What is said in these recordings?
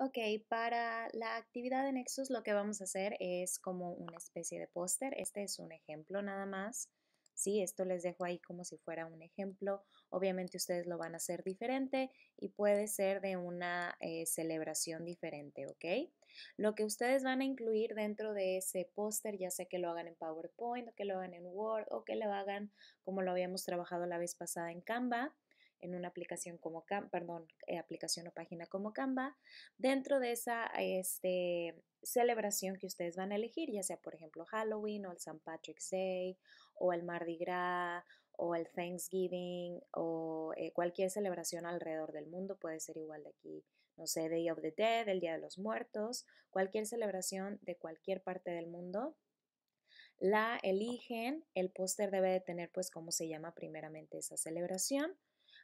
Ok, para la actividad de Nexus lo que vamos a hacer es como una especie de póster. Este es un ejemplo nada más. Sí, esto les dejo ahí como si fuera un ejemplo. Obviamente ustedes lo van a hacer diferente y puede ser de una eh, celebración diferente, ¿ok? Lo que ustedes van a incluir dentro de ese póster, ya sea que lo hagan en PowerPoint o que lo hagan en Word o que lo hagan como lo habíamos trabajado la vez pasada en Canva, en una aplicación como perdón, eh, aplicación o página como Canva, dentro de esa este, celebración que ustedes van a elegir, ya sea por ejemplo Halloween o el St. Patrick's Day o el Mardi Gras o el Thanksgiving o eh, cualquier celebración alrededor del mundo, puede ser igual de aquí, no sé, Day of the Dead, el Día de los Muertos, cualquier celebración de cualquier parte del mundo, la eligen, el póster debe de tener pues cómo se llama primeramente esa celebración,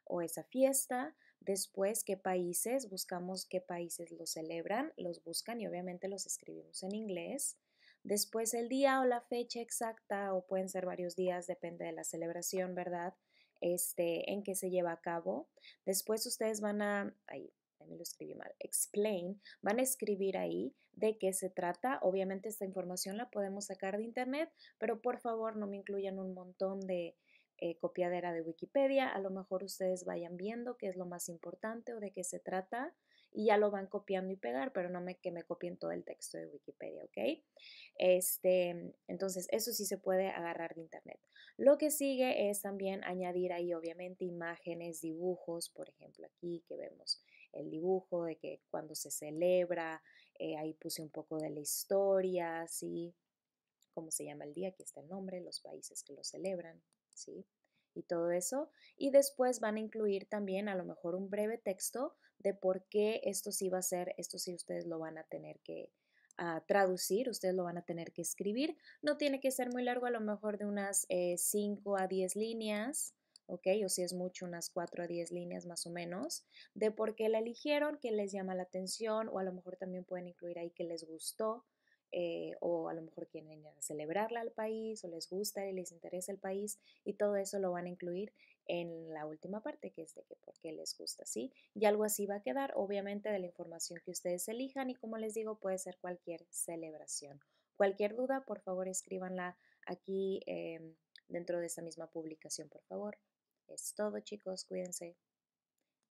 o esa fiesta, después qué países, buscamos qué países lo celebran, los buscan y obviamente los escribimos en inglés. Después el día o la fecha exacta, o pueden ser varios días, depende de la celebración, ¿verdad? Este, en que se lleva a cabo. Después ustedes van a, ahí, me lo escribí mal, explain, van a escribir ahí de qué se trata. Obviamente esta información la podemos sacar de internet, pero por favor no me incluyan un montón de, eh, copiadera de Wikipedia, a lo mejor ustedes vayan viendo qué es lo más importante o de qué se trata y ya lo van copiando y pegar, pero no me, que me copien todo el texto de Wikipedia, ¿ok? Este, entonces, eso sí se puede agarrar de internet. Lo que sigue es también añadir ahí, obviamente, imágenes, dibujos, por ejemplo, aquí que vemos el dibujo de que cuando se celebra, eh, ahí puse un poco de la historia, así, ¿Cómo se llama el día? Aquí está el nombre, los países que lo celebran, ¿sí? Y todo eso. Y después van a incluir también a lo mejor un breve texto de por qué esto sí va a ser, esto sí ustedes lo van a tener que ah, traducir, ustedes lo van a tener que escribir. No tiene que ser muy largo, a lo mejor de unas 5 eh, a 10 líneas. ¿ok? O si es mucho, unas 4 a 10 líneas más o menos, de por qué la eligieron, qué les llama la atención, o a lo mejor también pueden incluir ahí que les gustó, eh, o a lo mejor quieren celebrarla al país o les gusta y les interesa el país y todo eso lo van a incluir en la última parte que es de que por qué les gusta, ¿sí? Y algo así va a quedar, obviamente, de la información que ustedes elijan y como les digo, puede ser cualquier celebración. Cualquier duda, por favor, escríbanla aquí em, dentro de esta misma publicación, por favor. Es todo, chicos, cuídense.